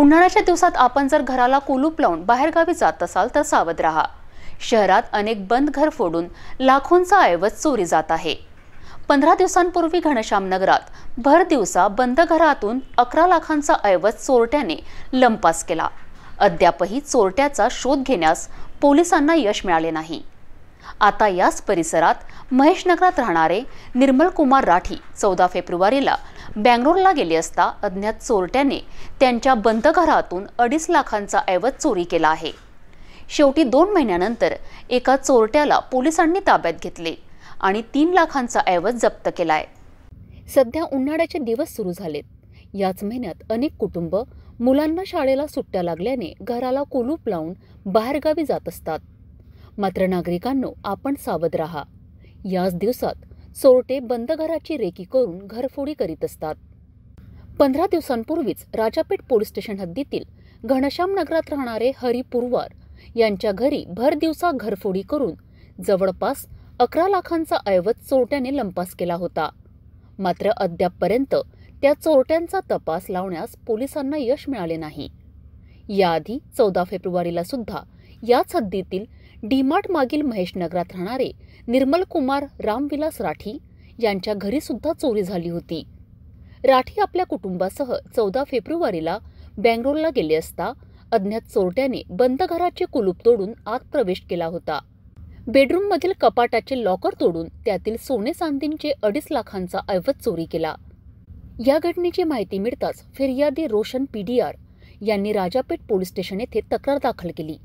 उन्हाळ्याच्या दिवसात आपण जर घराला कुलूप लावून बाहेरगावी जात असाल तर सावध राहा शहरात अनेक बंद घर फोडून लाखोंचा ऐवज चोरी जात आहे पंधरा दिवसांपूर्वी घनश्याम नगरात भर दिवसा बंद घरातून अकरा लाखांचा ऐवज चोरट्याने लंपास केला अद्यापही चोरट्याचा शोध घेण्यास पोलिसांना यश मिळाले नाही आता याच परिसरात महेश राहणारे निर्मल कुमार राठी चौदा फेब्रुवारीला बँगलोरला गेले असता अज्ञात चोरट्याने त्यांच्या बंद घरातून अडीच लाखांचा ऐवज चोरी केला आहे शेवटी दोन महिन्यानंतर एका चोरट्याला पोलिसांनी ताब्यात घेतले आणि तीन लाखांचा ऐवज जप्त केला आहे सध्या उन्हाळ्याचे दिवस सुरू झालेत याच महिन्यात अनेक कुटुंब मुलांना शाळेला सुट्ट्या लागल्याने घराला कुलूप लावून बाहेरगावी जात असतात मात्र नागरिकांनो आपण सावध रहा याच दिवसात चोरटे बंद घराची रेकी करून घरफोडी करीत असतात पंधरा दिवसांपूर्वीच राजापेठ पोलीस स्टेशन हद्दीतील घनश्याम नगरात राहणारे हरी पुरवार यांच्या घरी भर दिवसा घरफोडी करून जवळपास अकरा लाखांचा ऐवज चोरट्याने लंपास केला होता मात्र अद्यापपर्यंत त्या चोरट्यांचा तपास लावण्यास पोलिसांना यश मिळाले नाही याआधी चौदा फेब्रुवारीला सुद्धा याच हद्दीतील डीमार्ट मागील नगरात राहणारे निर्मल कुमार रामविलास राठी यांच्या घरी सुद्धा चोरी झाली होती राठी आपल्या कुटुंबासह चौदा फेब्रुवारीला बँगलोरला गेले असता अज्ञात चोरट्याने बंद घराचे कुलूप तोडून आत प्रवेश केला होता बेडरूममधील कपाटाचे लॉकर तोडून त्यातील सोने चांदींचे अडीच लाखांचा ऐवज चोरी केला या घटनेची माहिती मिळताच फिर्यादी रोशन पीडीआर यांनी राजापेठ पोलीस स्टेशन येथे तक्रार दाखल केली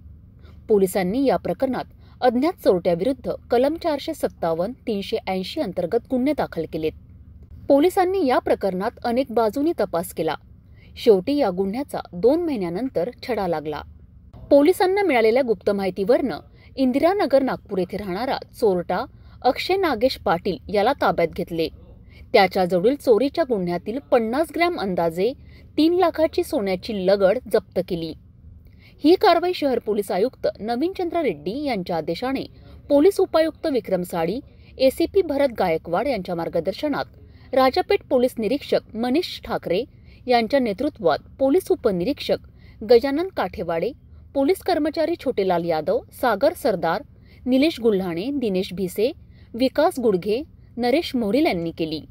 पोलिसांनी या प्रकरणात अज्ञात चोरट्याविरुद्ध कलम चारशे सत्तावन्न तीनशे ऐंशी अंतर्गत गुन्हे दाखल केलेत पोलिसांनी या प्रकरणात अनेक बाजूनी तपास केला शेवटी या गुन्ह्याचा दोन महिन्यानंतर छडा लागला पोलिसांना मिळालेल्या गुप्त माहितीवरनं इंदिरानगर नागपूर येथे राहणारा चोरटा अक्षय नागेश पाटील याला ताब्यात घेतले त्याच्याजवळील चोरीच्या गुन्ह्यातील पन्नास ग्रॅम अंदाजे तीन लाखाची सोन्याची लगड जप्त केली ही कारवाई शहर पोलीस आयुक्त नवीनचंद्र रेड्डी यांच्या आदेशाने पोलीस उपायुक्त विक्रम साडी एसीपी भरत गायकवाड यांच्या मार्गदर्शनात राजापेठ पोलीस निरीक्षक मनीष ठाकरे यांच्या नेतृत्वात पोलीस उपनिरीक्षक गजानन काठेवाडे पोलीस कर्मचारी छोटेलाल यादव सागर सरदार निलेश गुल्हाणे दिनेश भिसे विकास गुडघे नरेश मोरील यांनी केली